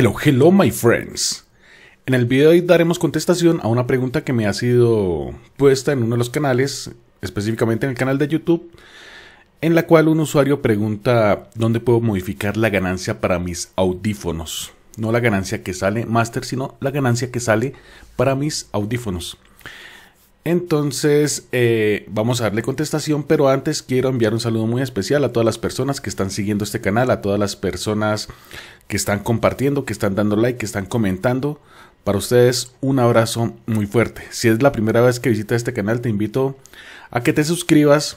Hello, hello my friends. En el video de hoy daremos contestación a una pregunta que me ha sido puesta en uno de los canales, específicamente en el canal de YouTube, en la cual un usuario pregunta dónde puedo modificar la ganancia para mis audífonos. No la ganancia que sale Master, sino la ganancia que sale para mis audífonos. Entonces, eh, vamos a darle contestación, pero antes quiero enviar un saludo muy especial a todas las personas que están siguiendo este canal, a todas las personas que están compartiendo, que están dando like, que están comentando. Para ustedes un abrazo muy fuerte. Si es la primera vez que visitas este canal, te invito a que te suscribas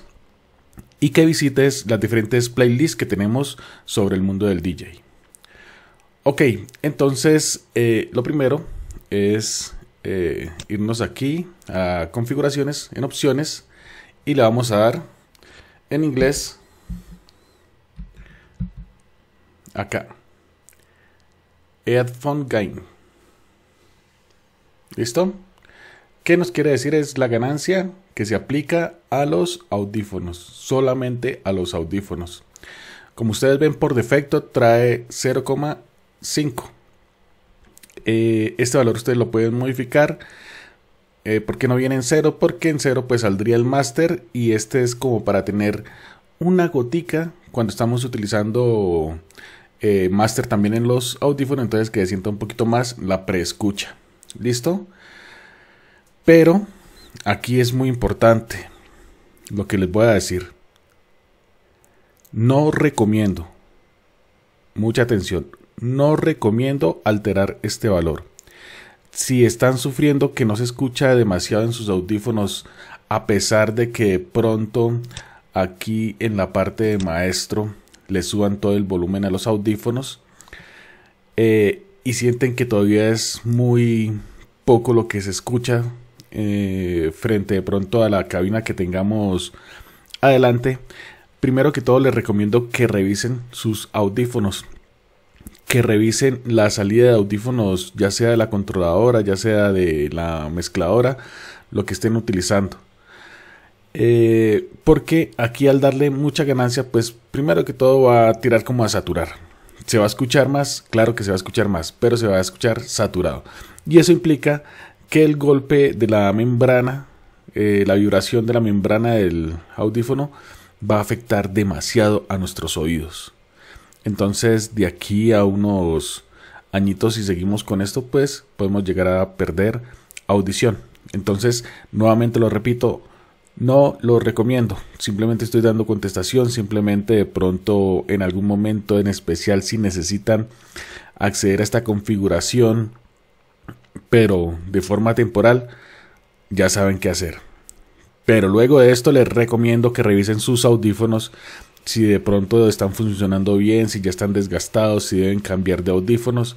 y que visites las diferentes playlists que tenemos sobre el mundo del DJ. Ok, entonces eh, lo primero es eh, irnos aquí a configuraciones en opciones y le vamos a dar en inglés acá headphone gain listo ¿Qué nos quiere decir? Es la ganancia que se aplica a los audífonos, solamente a los audífonos. Como ustedes ven, por defecto trae 0,5. Eh, este valor ustedes lo pueden modificar. Eh, porque no viene en cero? Porque en cero pues saldría el master y este es como para tener una gotica cuando estamos utilizando eh, master también en los audífonos, entonces que sienta un poquito más la preescucha. ¿Listo? Pero aquí es muy importante lo que les voy a decir. No recomiendo, mucha atención, no recomiendo alterar este valor. Si están sufriendo que no se escucha demasiado en sus audífonos, a pesar de que pronto aquí en la parte de maestro le suban todo el volumen a los audífonos eh, y sienten que todavía es muy poco lo que se escucha eh, frente de pronto a la cabina que tengamos adelante, primero que todo les recomiendo que revisen sus audífonos que revisen la salida de audífonos, ya sea de la controladora, ya sea de la mezcladora, lo que estén utilizando. Eh, porque aquí al darle mucha ganancia, pues primero que todo va a tirar como a saturar. Se va a escuchar más, claro que se va a escuchar más, pero se va a escuchar saturado. Y eso implica que el golpe de la membrana, eh, la vibración de la membrana del audífono, va a afectar demasiado a nuestros oídos. Entonces, de aquí a unos añitos, si seguimos con esto, pues podemos llegar a perder audición. Entonces, nuevamente lo repito, no lo recomiendo. Simplemente estoy dando contestación. Simplemente de pronto, en algún momento en especial, si necesitan acceder a esta configuración, pero de forma temporal, ya saben qué hacer. Pero luego de esto les recomiendo que revisen sus audífonos si de pronto están funcionando bien, si ya están desgastados, si deben cambiar de audífonos.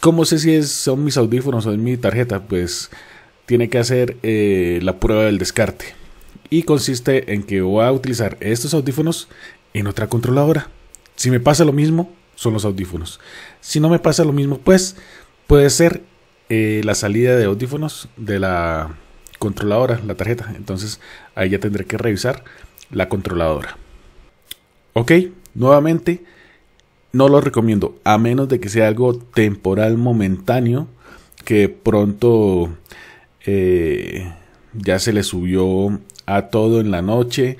¿Cómo sé si son mis audífonos o es mi tarjeta? Pues tiene que hacer eh, la prueba del descarte. Y consiste en que voy a utilizar estos audífonos en otra controladora. Si me pasa lo mismo, son los audífonos. Si no me pasa lo mismo, pues puede ser eh, la salida de audífonos de la controladora, la tarjeta. Entonces ahí ya tendré que revisar la controladora. Ok, nuevamente, no lo recomiendo, a menos de que sea algo temporal, momentáneo, que pronto eh, ya se le subió a todo en la noche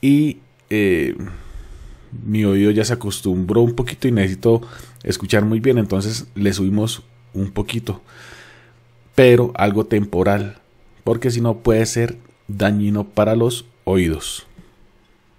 y eh, mi oído ya se acostumbró un poquito y necesito escuchar muy bien, entonces le subimos un poquito, pero algo temporal, porque si no puede ser dañino para los oídos.